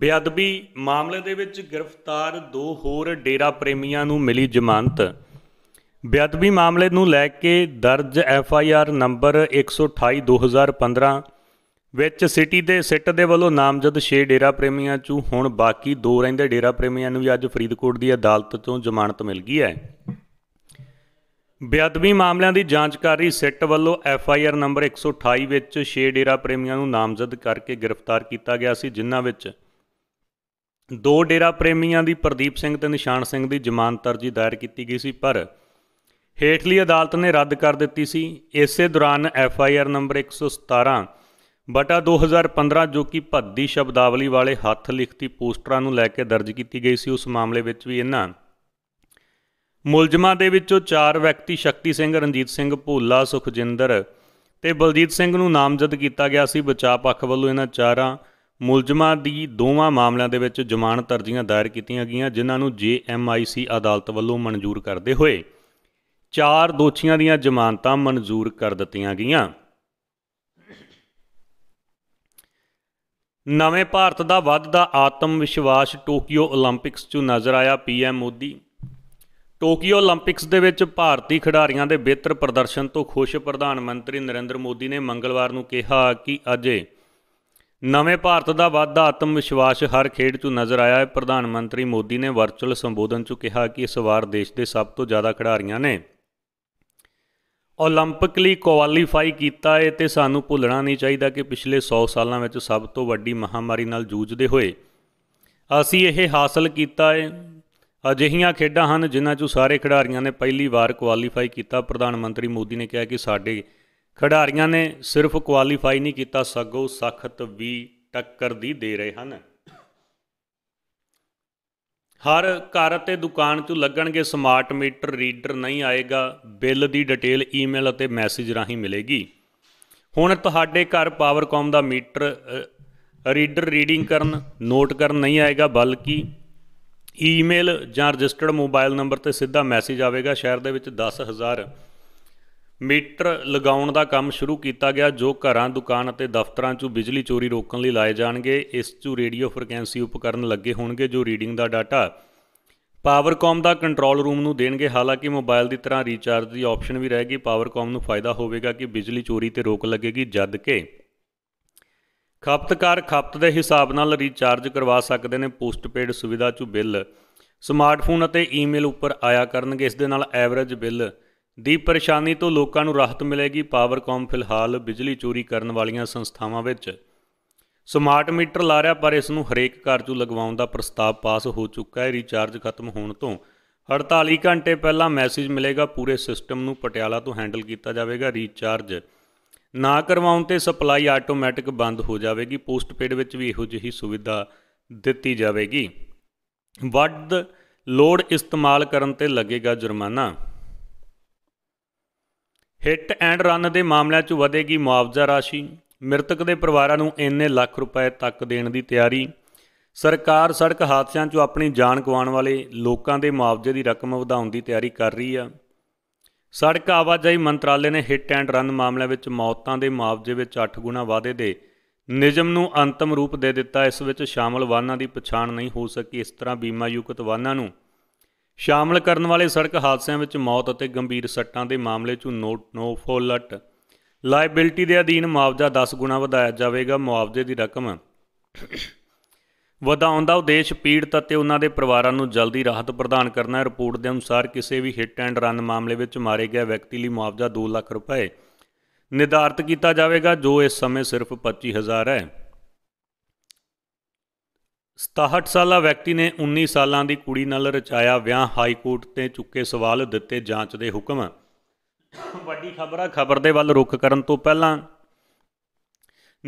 ਬੇਅਦਬੀ ਮਾਮਲੇ ਦੇ ਵਿੱਚ ਗ੍ਰਿਫਤਾਰ ਦੋ ਹੋਰ ਡੇਰਾ ਪ੍ਰੇਮੀਆਂ ਨੂੰ ਮਿਲੀ ਜ਼ਮਾਨਤ ਬੇਅਦਬੀ ਮਾਮਲੇ ਨੂੰ ਲੈ ਕੇ ਦਰਜ ਐਫ ਆਈ ਆਰ ਨੰਬਰ 128 2015 ਵਿੱਚ ਸਿਟੀ ਦੇ ਸਿੱਟ ਦੇ ਵੱਲੋਂ ਨਾਮਜ਼ਦ 6 ਡੇਰਾ ਪ੍ਰੇਮੀਆਂ ਚੋਂ ਹੁਣ ਬਾਕੀ ਦੋ ਰਹਿੰਦੇ ਡੇਰਾ ਪ੍ਰੇਮੀਆਂ ਨੂੰ ਵੀ ਅੱਜ ਫਰੀਦਕੋਟ ਦੀ ਅਦਾਲਤ ਤੋਂ ਜ਼ਮਾਨਤ ਮਿਲ ਗਈ ਹੈ ਬੇਅਦਬੀ ਮਾਮਲਿਆਂ ਦੀ ਜਾਂਚ ਕਰ ਰਹੀ ਸਿੱਟ ਵੱਲੋਂ ਐਫ ਆਈ ਆਰ ਨੰਬਰ 128 ਵਿੱਚ 6 ਡੇਰਾ ਪ੍ਰੇਮੀਆਂ ਨੂੰ ਨਾਮਜ਼ਦ ਕਰਕੇ ਗ੍ਰਿਫਤਾਰ ਕੀਤਾ ਗਿਆ ਸੀ ਜਿਨ੍ਹਾਂ ਵਿੱਚ ਦੋ ਡੇਰਾ ਪ੍ਰੇਮੀਆਂ ਦੀ ਪ੍ਰਦੀਪ ਸਿੰਘ ਤੇ ਨਿਸ਼ਾਨ ਸਿੰਘ ਦੀ ਜ਼ਮਾਨਤ ਅਰਜੀ ਦਾਇਰ ਕੀਤੀ ਗਈ ਸੀ ਪਰ ਹੇਠਲੀ ਅਦਾਲਤ ਨੇ ਰੱਦ ਕਰ ਦਿੱਤੀ ਸੀ ਇਸੇ ਦੌਰਾਨ ਐਫ ਆਈ ਆਰ ਨੰਬਰ 117 ਬਟਾ 2015 ਜੋ ਕਿ ਭੱਦੀ ਸ਼ਬਦਾਵਲੀ ਵਾਲੇ ਹੱਥ ਲਿਖਤੀ ਪੋਸਟਰਾਂ ਨੂੰ ਲੈ ਕੇ ਦਰਜ ਕੀਤੀ ਗਈ ਸੀ ਉਸ ਮਾਮਲੇ ਵਿੱਚ ਵੀ ਇਹਨਾਂ ਮੁਲਜ਼ਮਾਂ ਦੇ ਵਿੱਚੋਂ ਚਾਰ ਵਿਅਕਤੀ ਸ਼ਕਤੀ ਸਿੰਘ ਰਣਜੀਤ ਸਿੰਘ ਭੂਲਾ ਸੁਖਜਿੰਦਰ ਤੇ ਬਲਜੀਤ ਸਿੰਘ ਨੂੰ ਨਾਮਜ਼ਦ ਕੀਤਾ ਗਿਆ ਸੀ ਬਚਾਅ ਪੱਖ ਵੱਲੋਂ ਇਹਨਾਂ ਚਾਰਾਂ ਮੁਲਜ਼ਮਾਂ ਦੀ ਦੋਵਾਂ ਮਾਮਲਿਆਂ ਦੇ ਵਿੱਚ ਜ਼ਮਾਨਤ ਅਰਜ਼ੀਆਂ ਦਾਇਰ ਕੀਤੀਆਂ ਗਈਆਂ ਜਿਨ੍ਹਾਂ ਨੂੰ ਜੀਐਮਆਈਸੀ ਅਦਾਲਤ ਵੱਲੋਂ ਮਨਜ਼ੂਰ ਕਰਦੇ ਹੋਏ ਚਾਰ ਦੋਸ਼ੀਆਂ ਦੀਆਂ ਜ਼ਮਾਨਤਾਂ ਮਨਜ਼ੂਰ ਕਰ ਦਿੱਤੀਆਂ ਗਈਆਂ ਨਵੇਂ ਭਾਰਤ ਦਾ ਵੱਧਦਾ ਆਤਮ ਵਿਸ਼ਵਾਸ ਟੋਕੀਓ 올림픽ਸ 'ਚ ਨਜ਼ਰ ਆਇਆ ਪੀਐਮ ਮੋਦੀ ਟੋਕੀਓ 올림픽ਸ ਦੇ ਵਿੱਚ ਭਾਰਤੀ ਖਿਡਾਰੀਆਂ ਦੇ ਬਿਹਤਰ ਪ੍ਰਦਰਸ਼ਨ ਤੋਂ ਖੁਸ਼ ਪ੍ਰਧਾਨ ਮੰਤਰੀ ਨਰਿੰਦਰ ਮੋਦੀ ਨੇ ਮੰਗਲਵਾਰ ਨੂੰ ਕਿਹਾ ਕਿ ਅਜੇ ਨਵੇਂ ਭਾਰਤ ਦਾ ਵਾਧਾ ਆਤਮ ਵਿਸ਼ਵਾਸ ਹਰ ਖੇਡ 'ਚ ਨਜ਼ਰ ਆਇਆ ਹੈ ਪ੍ਰਧਾਨ ਮੰਤਰੀ ਮੋਦੀ ਨੇ ਵਰਚੁਅਲ ਸੰਬੋਧਨ 'ਚ ਕਿਹਾ ਕਿ ਇਸ ਵਾਰ ਦੇਸ਼ ਦੇ ਸਭ ਤੋਂ ਜ਼ਿਆਦਾ ਖਿਡਾਰੀਆਂ ਨੇ 올림픽 ਲਈ ਕੁਆਲੀਫਾਈ ਕੀਤਾ ਹੈ ਤੇ ਸਾਨੂੰ ਭੁੱਲਣਾ ਨਹੀਂ ਚਾਹੀਦਾ ਕਿ ਪਿਛਲੇ 100 ਸਾਲਾਂ ਵਿੱਚ ਸਭ ਤੋਂ ਵੱਡੀ ਮਹਾਮਾਰੀ ਨਾਲ ਜੂਝਦੇ ਹੋਏ ਅਸੀਂ ਇਹ ਹਾਸਲ ਕੀਤਾ ਹੈ ਅਜਿਹੀਆਂ ਖੇਡਾਂ ਹਨ ਜਿਨ੍ਹਾਂ 'ਚ ਸਾਰੇ ਖਿਡਾਰੀਆਂ ਨੇ ਪਹਿਲੀ ਵਾਰ ਕੁਆਲੀਫਾਈ ਕੀਤਾ ਪ੍ਰਧਾਨ ਮੰਤਰੀ ਮੋਦੀ ਨੇ ਕਿਹਾ ਕਿ ਸਾਡੇ ਖਿਡਾਰੀਆਂ ਨੇ ਸਿਰਫ ਕੁਆਲੀਫਾਈ ਨਹੀਂ ਕੀਤਾ ਸਗੋਂ ਸਖਤ ਵੀ ਟੱਕਰ ਦੀ ਦੇ ਰਹੇ ਹਨ ਹਰ ਘਰ ਅਤੇ ਦੁਕਾਨ 'ਚ ਲੱਗਣਗੇ ਸਮਾਰਟ ਮੀਟਰ ਰੀਡਰ ਨਹੀਂ ਆਏਗਾ ਬਿੱਲ ਦੀ ਡਿਟੇਲ ਈਮੇਲ ਅਤੇ ਮੈਸੇਜ ਰਾਹੀਂ ਮਿਲੇਗੀ ਹੁਣ ਤੁਹਾਡੇ ਘਰ ਪਾਵਰਕਾਮ ਦਾ ਮੀਟਰ ਰੀਡਰ ਰੀਡਿੰਗ ਕਰਨ ਨੋਟ ਕਰਨ ਨਹੀਂ ਆਏਗਾ ਬਲਕਿ ਈਮੇਲ ਜਾਂ ਰਜਿਸਟਰਡ ਮੋਬਾਈਲ ਨੰਬਰ ਤੇ ਸਿੱਧਾ ਮੈਸੇਜ ਆਵੇਗਾ ਸ਼ਹਿਰ ਦੇ ਵਿੱਚ 10000 ਮੀਟਰ ਲਗਾਉਣ ਦਾ ਕੰਮ ਸ਼ੁਰੂ ਕੀਤਾ ਗਿਆ ਜੋ ਘਰਾਂ, ਦੁਕਾਨ ਅਤੇ ਦਫ਼ਤਰਾਂ 'ਚੋਂ ਬਿਜਲੀ ਚੋਰੀ ਰੋਕਣ ਲਈ ਲਾਏ ਜਾਣਗੇ ਇਸ 'ਚ ਰੇਡੀਓ ਫ੍ਰੀਕਵੈਂਸੀ ਉਪਕਰਨ ਲੱਗੇ ਹੋਣਗੇ ਜੋ ਰੀਡਿੰਗ ਦਾ ਡਾਟਾ ਪਾਵਰਕਾਮ ਦਾ ਕੰਟਰੋਲ ਰੂਮ ਨੂੰ ਦੇਣਗੇ ਹਾਲਾਂਕਿ ਮੋਬਾਈਲ ਦੀ ਤਰ੍ਹਾਂ ਰੀਚਾਰਜ ਦੀ ਆਪਸ਼ਨ ਵੀ ਰਹੇਗੀ ਪਾਵਰਕਾਮ ਨੂੰ ਫਾਇਦਾ ਹੋਵੇਗਾ ਕਿ ਬਿਜਲੀ ਚੋਰੀ ਤੇ ਰੋਕ ਲੱਗੇਗੀ ਜਦ ਕਿ ਖਪਤਕਾਰ ਖਪਤ ਦੇ ਹਿਸਾਬ ਨਾਲ ਰੀਚਾਰਜ ਕਰਵਾ ਸਕਦੇ ਨੇ ਪੋਸਟਪੇਡ ਸੁਵਿਧਾ 'ਚ ਬਿੱਲ ਸਮਾਰਟਫੋਨ ਅਤੇ ਈਮੇਲ ਉੱਪਰ ਆਇਆ ਕਰਨਗੇ ਇਸ ਦੇ ਨਾਲ ਐਵਰੇਜ ਬਿੱਲ ਦੀ ਪਰੇਸ਼ਾਨੀ ਤੋਂ ਲੋਕਾਂ ਨੂੰ ਰਾਹਤ ਮਿਲੇਗੀ ਪਾਵਰਕਾਮ ਫਿਲਹਾਲ ਬਿਜਲੀ ਚੋਰੀ ਕਰਨ ਵਾਲੀਆਂ ਸੰਸਥਾਵਾਂ ਵਿੱਚ ਸਮਾਰਟ ਮੀਟਰ ਲਾ ਰਿਹਾ ਪਰ ਇਸ ਨੂੰ ਹਰੇਕ ਘਰ 'ਚ ਲਗਵਾਉਣ ਦਾ ਪ੍ਰਸਤਾਵ ਪਾਸ ਹੋ ਚੁੱਕਾ ਹੈ ਰੀਚਾਰਜ ਖਤਮ ਹੋਣ ਤੋਂ 48 ਘੰਟੇ ਪਹਿਲਾਂ ਮੈਸੇਜ ਮਿਲੇਗਾ ਪੂਰੇ ਸਿਸਟਮ ਨੂੰ ਪਟਿਆਲਾ ਤੋਂ ਹੈਂਡਲ ਕੀਤਾ ਜਾਵੇਗਾ ਰੀਚਾਰਜ ਨਾ ਕਰਵਾਉਣ ਤੇ ਸਪਲਾਈ ਆਟੋਮੈਟਿਕ ਬੰਦ ਹੋ ਜਾਵੇਗੀ ਪੋਸਟਪੇਡ ਵਿੱਚ ਵੀ ਇਹੋ ਜਿਹੀ ਸੁਵਿਧਾ ਦਿੱਤੀ ਜਾਵੇਗੀ ਵੱਧ ਲੋਡ ਇਸਤੇਮਾਲ ਕਰਨ ਤੇ ਲੱਗੇਗਾ ਜੁਰਮਾਨਾ ਹਿੱਟ ਐਂਡ ਰਨ ਦੇ ਮਾਮਲਿਆਂ 'ਚ ਵਧੇਗੀ ਮੁਆਵਜ਼ਾ ਰਾਸ਼ੀ ਮ੍ਰਿਤਕ ਦੇ ਪਰਿਵਾਰਾਂ ਨੂੰ ਇੰਨੇ ਲੱਖ ਰੁਪਏ ਤੱਕ ਦੇਣ ਦੀ ਤਿਆਰੀ ਸਰਕਾਰ ਸੜਕ ਹਾਦਸਿਆਂ 'ਚ ਆਪਣੀ ਜਾਨ ਗਵਾਉਣ ਵਾਲੇ ਲੋਕਾਂ ਦੇ ਮੁਆਵਜ਼ੇ ਦੀ ਰਕਮ ਵਧਾਉਣ ਦੀ ਤਿਆਰੀ ਕਰ ਰਹੀ ਆ ਸੜਕ ਆਵਾਜਾਈ ਮੰਤਰਾਲੇ ਨੇ ਹਿੱਟ ਐਂਡ ਰਨ ਮਾਮਲਿਆਂ ਵਿੱਚ ਮੌਤਾਂ ਦੇ ਮੁਆਵਜ਼ੇ ਵਿੱਚ 8 ਗੁਣਾ ਵਾਧੇ ਦੇ ਨਿਯਮ ਨੂੰ ਅੰਤਮ ਰੂਪ ਦੇ ਦਿੱਤਾ ਇਸ ਵਿੱਚ ਸ਼ਾਮਲ ਵਾਹਨਾਂ ਦੀ ਪਛਾਣ ਨਹੀਂ ਹੋ ਸਕੀ ਇਸ ਤਰ੍ਹਾਂ ਬੀਮਾ ਯੁਕਤ ਵਾਹਨਾਂ ਨੂੰ ਸ਼ਾਮਲ ਕਰਨ ਵਾਲੇ ਸੜਕ ਹਾਦਸਿਆਂ ਵਿੱਚ ਮੌਤ ਅਤੇ ਗੰਭੀਰ ਸੱਟਾਂ ਦੇ ਮਾਮਲੇ 'ਚ ਨੋਟ ਨੋ ਫੋਲਟ ਲਾਇਬਿਲਟੀ ਦੇ ਅਧੀਨ ਮੁਆਵਜ਼ਾ 10 ਗੁਣਾ ਵਧਾਇਆ ਜਾਵੇਗਾ ਮੁਆਵਜ਼ੇ ਦੀ ਰਕਮ ਵਧਾਉਣ ਦਾ ਉਦੇਸ਼ ਪੀੜਤ ਅਤੇ ਉਹਨਾਂ ਦੇ ਪਰਿਵਾਰਾਂ ਨੂੰ ਜਲਦੀ ਰਾਹਤ ਪ੍ਰਦਾਨ ਕਰਨਾ ਹੈ ਰਿਪੋਰਟ ਦੇ ਅਨੁਸਾਰ ਕਿਸੇ ਵੀ ਹਿੱਟ ਐਂਡ ਰਨ ਮਾਮਲੇ ਵਿੱਚ ਮਾਰੇ ਗਏ ਵਿਅਕਤੀ ਲਈ ਮੁਆਵਜ਼ਾ 2 ਲੱਖ ਰੁਪਏ ਨਿਰਧਾਰਤ ਕੀਤਾ ਜਾਵੇਗਾ ਜੋ ਇਸ ਸਮੇਂ ਸਿਰਫ 25000 ਹੈ 67 ਸਾਲਾ ਵਿਅਕਤੀ ਨੇ 19 ਸਾਲਾਂ ਦੀ ਕੁੜੀ ਨਾਲ ਰਚਾਇਆ ਵਿਆਹ ਹਾਈ ਕੋਰਟ ਤੇ ਚੁੱਕੇ ਸਵਾਲ ਦਿੱਤੇ ਜਾਂਚ ਦੇ ਹੁਕਮ ਵੱਡੀ ਖਬਰ ਆ ਖਬਰ ਦੇ ਵੱਲ ਰੁਕ ਕਰਨ ਤੋਂ ਪਹਿਲਾਂ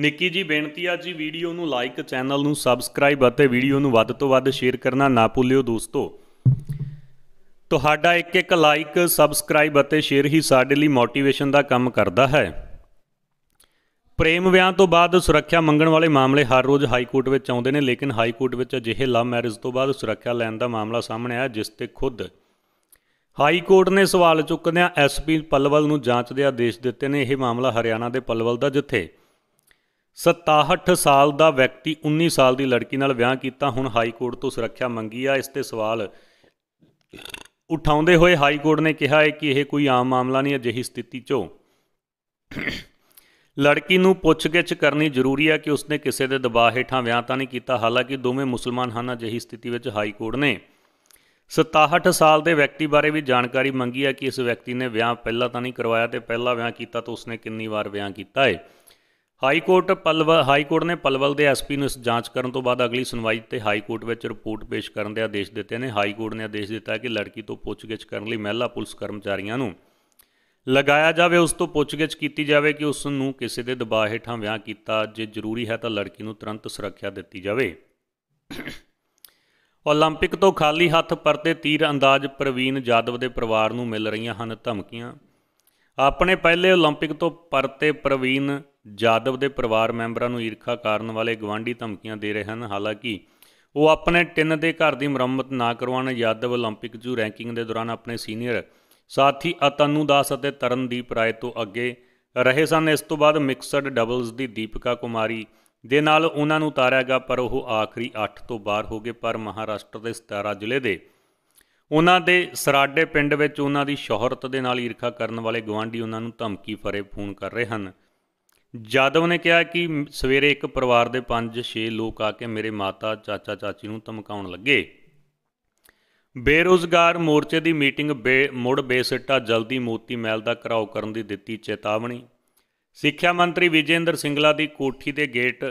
ਨਿੱਕੀ ਜੀ ਬੇਨਤੀ ਆ ਜੀ ਵੀਡੀਓ ਨੂੰ ਲਾਈਕ ਚੈਨਲ ਨੂੰ ਸਬਸਕ੍ਰਾਈਬ ਅਤੇ ਵੀਡੀਓ ਨੂੰ ਵੱਧ ਤੋਂ ਵੱਧ ਸ਼ੇਅਰ ਕਰਨਾ ਨਾ ਭੁੱਲਿਓ ਦੋਸਤੋ ਤੁਹਾਡਾ ਇੱਕ ਇੱਕ ਲਾਈਕ ਸਬਸਕ੍ਰਾਈਬ ਅਤੇ ਸ਼ੇਅਰ ਹੀ ਸਾਡੇ ਲਈ ਮੋਟੀਵੇਸ਼ਨ ਦਾ ਕੰਮ ਕਰਦਾ ਹੈ ਪ੍ਰੇਮ ਵਿਆਹ ਤੋਂ ਬਾਅਦ ਸੁਰੱਖਿਆ ਮੰਗਣ ਵਾਲੇ ਮਾਮਲੇ ਹਰ ਰੋਜ਼ ਹਾਈ ਕੋਰਟ ਵਿੱਚ ਆਉਂਦੇ ਨੇ ਲੇਕਿਨ ਹਾਈ ਕੋਰਟ ਵਿੱਚ ਅਜਿਹੇ ਲਵ ਮੈਰਿਜ ਤੋਂ ਬਾਅਦ ਸੁਰੱਖਿਆ ਲੈਣ ਦਾ ਮਾਮਲਾ ਸਾਹਮਣੇ ਆਇਆ ਜਿਸ ਤੇ ਖੁਦ ਹਾਈ ਕੋਰਟ ਨੇ ਸਵਾਲ ਚੁੱਕਦਿਆਂ ਐਸਪੀ ਪਲਵਲ ਨੂੰ ਜਾਂਚ ਦੇ ਆਦੇਸ਼ ਦਿੱਤੇ ਨੇ ਇਹ ਮਾਮਲਾ ਹਰਿਆਣਾ ਦੇ ਪਲਵਲ ਦਾ ਜਿੱਥੇ 67 ਸਾਲ ਦਾ ਵਿਅਕਤੀ 19 ਸਾਲ ਦੀ ਲੜਕੀ ਨਾਲ ਵਿਆਹ ਕੀਤਾ ਹੁਣ ਹਾਈ ਕੋਰਟ ਤੋਂ ਸੁਰੱਖਿਆ ਮੰਗੀ ਆ ਇਸ ਤੇ ਸਵਾਲ ਉਠਾਉਂਦੇ ਹੋਏ ਹਾਈ ਕੋਰਟ ਨੇ ਕਿਹਾ ਹੈ ਕਿ ਇਹ ਕੋਈ ਆਮ ਮਾਮਲਾ ਨਹੀਂ ਅਜਿਹੀ ਸਥਿਤੀ 'ਚੋਂ ਲੜਕੀ ਨੂੰ ਪੁੱਛਗਿੱਛ ਕਰਨੀ ਜ਼ਰੂਰੀ ਹੈ ਕਿ ਉਸਨੇ ਕਿਸੇ ਦੇ ਦਬਾਅ ਹੇਠਾਂ ਵਿਆਹ ਤਾਂ ਨਹੀਂ ਕੀਤਾ ਹਾਲਾਂਕਿ ਦੋਵੇਂ ਮੁਸਲਮਾਨ ਹਨ ਅਜਿਹੀ ਸਥਿਤੀ ਵਿੱਚ ਹਾਈ ਕੋਰਟ ਨੇ 67 ਸਾਲ ਦੇ ਵਿਅਕਤੀ ਬਾਰੇ ਵੀ ਜਾਣਕਾਰੀ ਮੰਗੀ ਹੈ ਕਿ ਇਸ ਵਿਅਕਤੀ ਨੇ ਵਿਆਹ ਪਹਿਲਾਂ ਤਾਂ ਨਹੀਂ ਕਰਵਾਇਆ ਤੇ ਪਹਿਲਾ ਵਿਆਹ ਕੀਤਾ ਤਾਂ ਉਸਨੇ ਕਿੰਨੀ ਵਾਰ ਵਿਆਹ ਕੀਤਾ ਹੈ high court Palwal high court ਨੇ ਪਲਵਲ ਦੇ ਐਸਪੀ ਨੂੰ ਇਸ ਜਾਂਚ ਕਰਨ ਤੋਂ ਬਾਅਦ ਅਗਲੀ ਸੁਣਵਾਈ ਤੇ ਹਾਈ ਕੋਰਟ ਵਿੱਚ ਰਿਪੋਰਟ ਪੇਸ਼ ਕਰਨ ਦੇ ਆਦੇਸ਼ ਦਿੱਤੇ ਨੇ ਹਾਈ ਕੋਰਟ ਨੇ ਆਦੇਸ਼ ਦਿੱਤਾ ਕਿ ਲੜਕੀ ਤੋਂ ਪੁੱਛਗਿੱਛ ਕਰਨ ਲਈ ਮਹਿਲਾ ਪੁਲਿਸ ਕਰਮਚਾਰੀਆਂ ਨੂੰ ਲਗਾਇਆ ਜਾਵੇ ਉਸ ਤੋਂ ਪੁੱਛਗਿੱਛ ਕੀਤੀ ਜਾਵੇ ਕਿ ਉਸ ਨੂੰ ਕਿਸੇ ਦੇ ਦਬਾਅ ਹੇਠਾਂ ਵਿਆਹ ਕੀਤਾ ਜੇ ਜ਼ਰੂਰੀ ਹੈ ਤਾਂ ਲੜਕੀ ਨੂੰ ਤੁਰੰਤ ਸੁਰੱਖਿਆ ਦਿੱਤੀ ਜਾਵੇ 올림픽 ਤੋਂ ਖਾਲੀ ਹੱਥ ਪਰਤੇ ਤੀਰ ਅੰਦਾਜ਼ ਪ੍ਰਵੀਨ ਜਾਦਵ ਦੇ ਪਰਿਵਾਰ ਨੂੰ ਮਿਲ ਰਹੀਆਂ ਹਨ ਧਮਕੀਆਂ ਆਪਣੇ ਪਹਿਲੇ 올림픽 ਤੋਂ ਪਰਤੇ ਪ੍ਰਵੀਨ ਜਾਦਵ ਦੇ ਪਰਿਵਾਰ ਮੈਂਬਰਾਂ ਨੂੰ ਈਰਖਾ ਕਾਰਨ ਵਾਲੇ ਗਵਾਂਢੀ ਧਮਕੀਆਂ ਦੇ ਰਹੇ ਹਨ ਹਾਲਾਂਕਿ ਉਹ ਆਪਣੇ ਟਿੰਨ ਦੇ ਘਰ ਦੀ ਮੁਰੰਮਤ ਨਾ ਕਰਵਾਉਣ ਜਾਦਵ 올림픽 ਜੂ ਰੈਂਕਿੰਗ ਦੇ ਦੌਰਾਨ ਆਪਣੇ ਸੀਨੀਅਰ ਸਾਥੀ ਅਤਨੂ ਦਾਸ ਅਤੇ ਤਰਨਦੀਪ ਰਾਏ ਤੋਂ ਅੱਗੇ ਰਹੇ ਸਨ ਇਸ ਤੋਂ ਬਾਅਦ ਮਿਕਸਡ ਡਬਲਸ ਦੀ ਦੀਪਿਕਾ ਕੁਮਾਰੀ ਦੇ ਨਾਲ ਉਹਨਾਂ ਨੂੰ ਉਤਾਰਿਆ ਗਿਆ ਪਰ ਉਹ ਆਖਰੀ 8 ਤੋਂ ਬਾਹਰ ਹੋ ਗਏ ਪਰ ਮਹਾਰਾਸ਼ਟਰ ਦੇ 17 ਜ਼ਿਲ੍ਹੇ ਦੇ ਉਹਨਾਂ ਦੇ ਸਰਾਡੇ ਪਿੰਡ ਵਿੱਚ ਉਹਨਾਂ ਦੀ ਸ਼ੋਹਰਤ ਦੇ ਨਾਲ ਈਰਖਾ ਕਰਨ ਵਾਲੇ ਗਵਾਂਢੀ ਉਹਨਾਂ ਨੂੰ ਧਮਕੀ ਫਰੇ ਫੋਨ ਕਰ ਰਹੇ ਹਨ ਜਾਦਵ ਨੇ ਕਿਹਾ ਕਿ ਸਵੇਰੇ ਇੱਕ ਪਰਿਵਾਰ ਦੇ 5-6 ਲੋਕ ਆ ਕੇ ਮੇਰੇ ਮਾਤਾ ਚਾਚਾ ਚਾਚੀ ਨੂੰ ਧਮਕਾਉਣ ਲੱਗੇ ਬੇਰੋਜ਼ਗਾਰ ਮੋਰਚੇ ਦੀ ਮੀਟਿੰਗ ਮੁੜ ਬੇਸਿੱਟਾ ਜਲਦੀ ਮੋਤੀ ਮਹਿਲ ਦਾ ਘਰਾਓ ਕਰਨ ਦੀ ਦਿੱਤੀ ਚੇਤਾਵਨੀ ਸਿੱਖਿਆ ਮੰਤਰੀ ਵਿਜੇਂਦਰ ਸਿੰਗਲਾ ਦੀ ਕੋਠੀ ਦੇ ਗੇਟ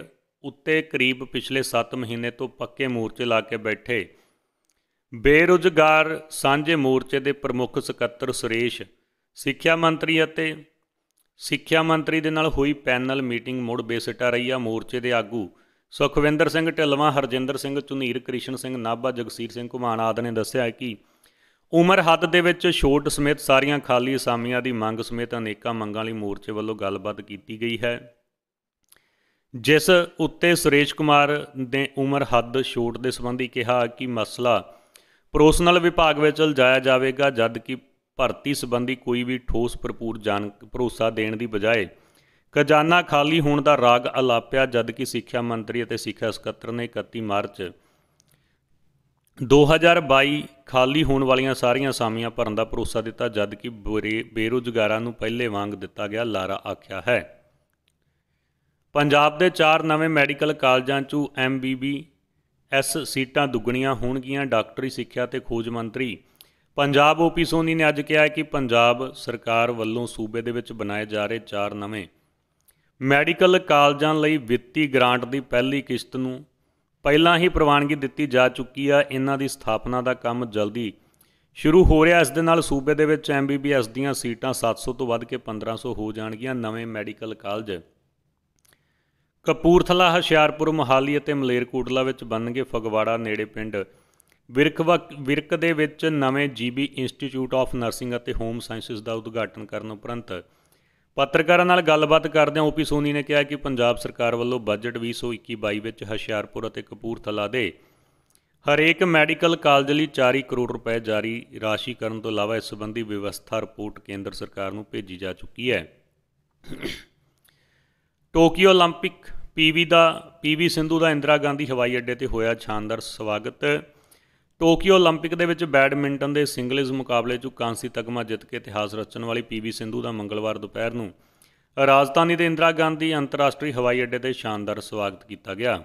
ਉੱਤੇ ਕਰੀਬ ਪਿਛਲੇ 7 ਮਹੀਨੇ ਤੋਂ ਪੱਕੇ ਮੋਰਚੇ ਲਾ ਕੇ ਬੈਠੇ ਬੇਰੋਜ਼ਗਾਰ ਸਾਂਝੇ ਮੋਰਚੇ ਦੇ ਪ੍ਰਮੁੱਖ ਸਕੱਤਰ ਸੁਰੇਸ਼ ਸਿੱਖਿਆ ਮੰਤਰੀ ਅਤੇ ਸਿੱਖਿਆ ਮੰਤਰੀ ਦੇ ਨਾਲ ਹੋਈ ਪੈਨਲ ਮੀਟਿੰਗ ਮੁੜ ਬੇਸਿੱਟਾ ਰਹੀ ਆ ਮੋਰਚੇ ਦੇ ਆਗੂ ਸੁਖਵਿੰਦਰ ਸਿੰਘ ਢਿਲਵਾ ਹਰਜਿੰਦਰ ਸਿੰਘ ਚੁਨੀਰ ਕ੍ਰਿਸ਼ਨ ਸਿੰਘ ਨਾਭਾ ਜਗਸੀਰ ਸਿੰਘ ਘੁਮਾਨ ਆਦ ਨੇ ਦੱਸਿਆ ਕਿ ਉਮਰ ਹੱਦ ਦੇ ਵਿੱਚ ਛੋਟ ਸਮੇਤ ਸਾਰੀਆਂ ਖਾਲੀ ਅਸਾਮੀਆਂ ਦੀ ਮੰਗ ਸਮੇਤ ਅਨੇਕਾਂ ਮੰਗਾਂ ਲਈ ਮੋਰਚੇ ਵੱਲੋਂ ਗੱਲਬਾਤ ਕੀਤੀ ਗਈ ਹੈ ਜਿਸ ਉੱਤੇ ਸੁਰੇਸ਼ ਕੁਮਾਰ ਨੇ ਉਮਰ ਹੱਦ ਛੋਟ ਦੇ ਸੰਬੰਧੀ ਕਿਹਾ ਕਿ ਮਸਲਾ ਪ੍ਰੋਸਨਲ ਵਿਭਾਗ ਵਿੱਚ ਲਜਾਇਆ ਜਾਵੇਗਾ ਜਦ ਕਿ ਭਰਤੀ ਸੰਬੰਧੀ ਕੋਈ ਵੀ ਠੋਸ ਭਰਪੂਰ ਜਾਣ ਭਰੋਸਾ ਦੇਣ ਦੀ ਬਜਾਏ ਖਜ਼ਾਨਾ ਖਾਲੀ ਹੋਣ ਦਾ ਰਾਗ ਅਲਾਪਿਆ ਜਦ ਕਿ ਸਿੱਖਿਆ ਮੰਤਰੀ ਅਤੇ ਸਿੱਖਿਆ ਸਕੱਤਰ ਨੇ 31 ਮਾਰਚ 2022 ਖਾਲੀ ਹੋਣ ਵਾਲੀਆਂ ਸਾਰੀਆਂ ਸਾਮੀਆਂ ਭਰਨ ਦਾ ਭਰੋਸਾ ਦਿੱਤਾ ਜਦ ਕਿ ਬੇਰੋਜ਼ਗਾਰਾਂ ਨੂੰ ਪਹਿਲੇ ਵਾਂਗ ਦਿੱਤਾ ਗਿਆ ਲਾਰਾ ਆਖਿਆ ਹੈ ਪੰਜਾਬ ਦੇ 4 ਨਵੇਂ ਮੈਡੀਕਲ ਕਾਲਜਾਂ 'ਚੋਂ ਐਮਬੀਬੀ ਐਸ ਸੀਟਾਂ ਦੁੱਗਣੀਆਂ ਹੋਣਗੀਆਂ ਡਾਕਟਰੀ ਸਿੱਖਿਆ ਤੇ ਖੋਜ ਮੰਤਰੀ ਪੰਜਾਬ ਓਪੀ ਸੋਨੀ ਨੇ ਅੱਜ ਕਿਹਾ ਕਿ ਪੰਜਾਬ ਸਰਕਾਰ ਵੱਲੋਂ ਸੂਬੇ ਦੇ ਵਿੱਚ ਬਣਾਏ ਜਾ ਰਹੇ 4 ਨਵੇਂ ਮੈਡੀਕਲ ਕਾਲਜਾਂ ਲਈ ਵਿੱਤੀ ਗ੍ਰਾਂਟ ਦੀ ਪਹਿਲੀ ਕਿਸ਼ਤ ਨੂੰ ਪਹਿਲਾਂ ਹੀ ਪ੍ਰਵਾਨਗੀ ਦਿੱਤੀ ਜਾ ਚੁੱਕੀ ਆ ਇਹਨਾਂ ਦੀ ਸਥਾਪਨਾ ਦਾ ਕੰਮ ਜਲਦੀ ਸ਼ੁਰੂ ਹੋ ਰਿਹਾ ਇਸ ਦੇ ਨਾਲ ਸੂਬੇ ਦੇ ਵਿੱਚ ਐਮਬੀਬੀਐਸ ਦੀਆਂ ਸੀਟਾਂ 700 ਤੋਂ ਵੱਧ ਕੇ 1500 ਹੋ ਜਾਣਗੀਆਂ ਨਵੇਂ ਮੈਡੀਕਲ ਕਾਲਜ ਕਪੂਰਥਲਾ ਹਸ਼ਿਆਰਪੁਰ ਮੋਹਾਲੀ ਅਤੇ ਮਲੇਰਕੋਟਲਾ ਵਿੱਚ ਬਣਨਗੇ ਫਗਵਾੜਾ ਨੇੜੇ ਪਿੰਡ ਵਿਰਕ ਵਿਰਕ ਦੇ ਵਿੱਚ ਨਵੇਂ ਜੀਬੀ ਇੰਸਟੀਚਿਊਟ ਆਫ ਨਰਸਿੰਗ ਅਤੇ ਹੋਮ ਸਾਇੰਸਸ ਦਾ ਉਦਘਾਟਨ ਕਰਨ ਉਪਰੰਤ ਪੱਤਰਕਾਰਾਂ ਨਾਲ ਗੱਲਬਾਤ ਕਰਦਿਆਂ ਓਪੀ ਸੋਨੀ ਨੇ ਕਿਹਾ ਕਿ ਪੰਜਾਬ ਸਰਕਾਰ ਵੱਲੋਂ ਬਜਟ 2021-22 ਵਿੱਚ ਹਸ਼ਿਆਰਪੁਰ ਅਤੇ ਕਪੂਰਥਲਾ ਦੇ ਹਰੇਕ ਮੈਡੀਕਲ ਕਾਲਜ ਲਈ 4 ਕਰੋੜ ਰੁਪਏ ਜਾਰੀ ਰਾਸ਼ੀ ਕਰਨ ਤੋਂ ਇਲਾਵਾ ਇਸ ਸੰਬੰਧੀ ਵਿਵਸਥਾ ਰਿਪੋਰਟ ਕੇਂਦਰ ਸਰਕਾਰ ਨੂੰ ਭੇਜੀ ਜਾ ਚੁੱਕੀ ਹੈ ਟੋਕੀਓ 올림픽 ਪੀਵੀ ਦਾ ਪੀਵੀ ਸਿੰਧੂ ਦਾ ਇੰਦਰਾ ਗਾਂਧੀ ਹਵਾਈ ਅੱਡੇ ਤੇ ਹੋਇਆ ਸ਼ਾਨਦਾਰ ਸਵਾਗਤ ਟੋਕੀਓ 올림픽 ਦੇ ਵਿੱਚ ਬੈਡਮਿੰਟਨ ਦੇ ਸਿੰਗਲਜ਼ ਮੁਕਾਬਲੇ 'ਚ ਕਾਂਸੀ ਤਗਮਾ ਜਿੱਤ ਕੇ ਇਤਿਹਾਸ ਰਚਣ ਵਾਲੀ ਪੀਵੀ ਸਿੰਧੂ ਦਾ ਮੰਗਲਵਾਰ ਦੁਪਹਿਰ ਨੂੰ ਰਾਜਧਾਨੀ ਦੇ ਇੰਦਰਾ ਗਾਂਧੀ ਅੰਤਰਰਾਸ਼ਟਰੀ ਹਵਾਈ ਅੱਡੇ ਤੇ ਸ਼ਾਨਦਾਰ ਸਵਾਗਤ ਕੀਤਾ ਗਿਆ